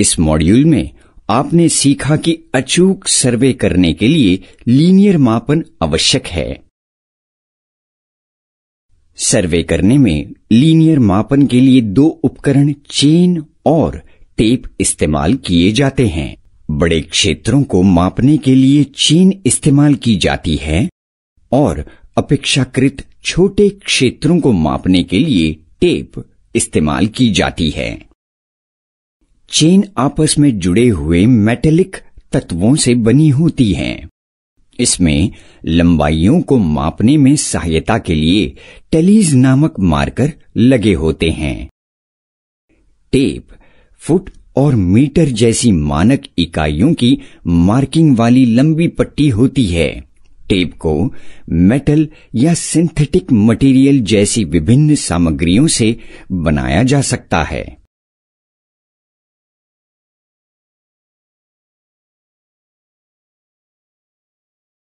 इस मॉड्यूल में आपने सीखा कि अचूक सर्वे करने के लिए लीनियर मापन आवश्यक है सर्वे करने में लीनियर मापन के लिए दो उपकरण चेन और टेप इस्तेमाल किए जाते हैं बड़े क्षेत्रों को मापने के लिए चेन इस्तेमाल की जाती है और अपेक्षाकृत छोटे क्षेत्रों को मापने के लिए टेप इस्तेमाल की जाती है चेन आपस में जुड़े हुए मेटेलिक तत्वों से बनी होती हैं। इसमें लंबाइयों को मापने में सहायता के लिए टेलीज नामक मार्कर लगे होते हैं टेप फुट और मीटर जैसी मानक इकाइयों की मार्किंग वाली लंबी पट्टी होती है टेप को मेटल या सिंथेटिक मटेरियल जैसी विभिन्न सामग्रियों से बनाया जा सकता है